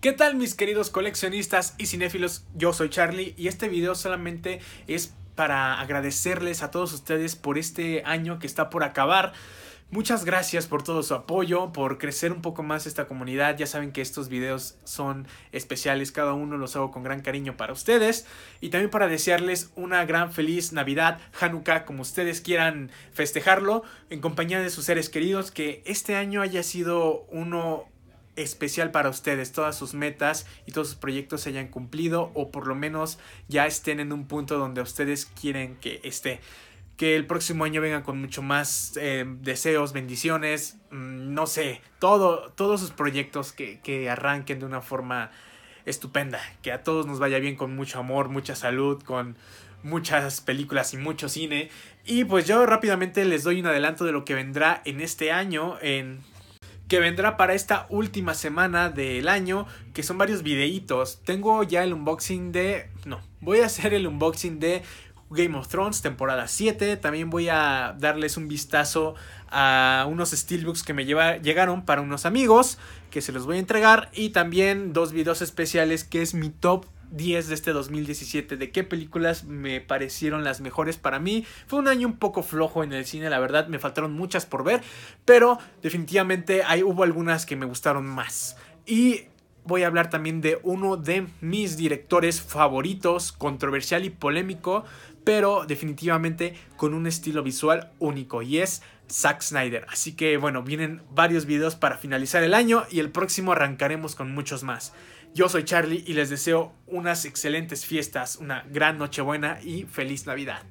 ¿Qué tal mis queridos coleccionistas y cinéfilos? Yo soy Charlie y este video solamente es para agradecerles a todos ustedes por este año que está por acabar. Muchas gracias por todo su apoyo, por crecer un poco más esta comunidad. Ya saben que estos videos son especiales, cada uno los hago con gran cariño para ustedes. Y también para desearles una gran feliz Navidad, Hanukkah, como ustedes quieran festejarlo, en compañía de sus seres queridos. Que este año haya sido uno especial para ustedes, todas sus metas y todos sus proyectos se hayan cumplido o por lo menos ya estén en un punto donde ustedes quieren que esté. Que el próximo año vengan con mucho más eh, deseos, bendiciones, mm, no sé, todo, todos sus proyectos que, que arranquen de una forma estupenda. Que a todos nos vaya bien con mucho amor, mucha salud, con muchas películas y mucho cine. Y pues yo rápidamente les doy un adelanto de lo que vendrá en este año, en que vendrá para esta última semana del año, que son varios videitos. Tengo ya el unboxing de... No, voy a hacer el unboxing de Game of Thrones, temporada 7. También voy a darles un vistazo a unos steelbooks que me lleva, llegaron para unos amigos, que se los voy a entregar. Y también dos videos especiales, que es mi top 10 de este 2017 de qué películas me parecieron las mejores para mí. Fue un año un poco flojo en el cine, la verdad, me faltaron muchas por ver, pero definitivamente ahí hubo algunas que me gustaron más. Y voy a hablar también de uno de mis directores favoritos, controversial y polémico, pero definitivamente con un estilo visual único y es Zack Snyder. Así que bueno, vienen varios videos para finalizar el año y el próximo arrancaremos con muchos más. Yo soy Charlie y les deseo unas excelentes fiestas, una gran Nochebuena y feliz Navidad.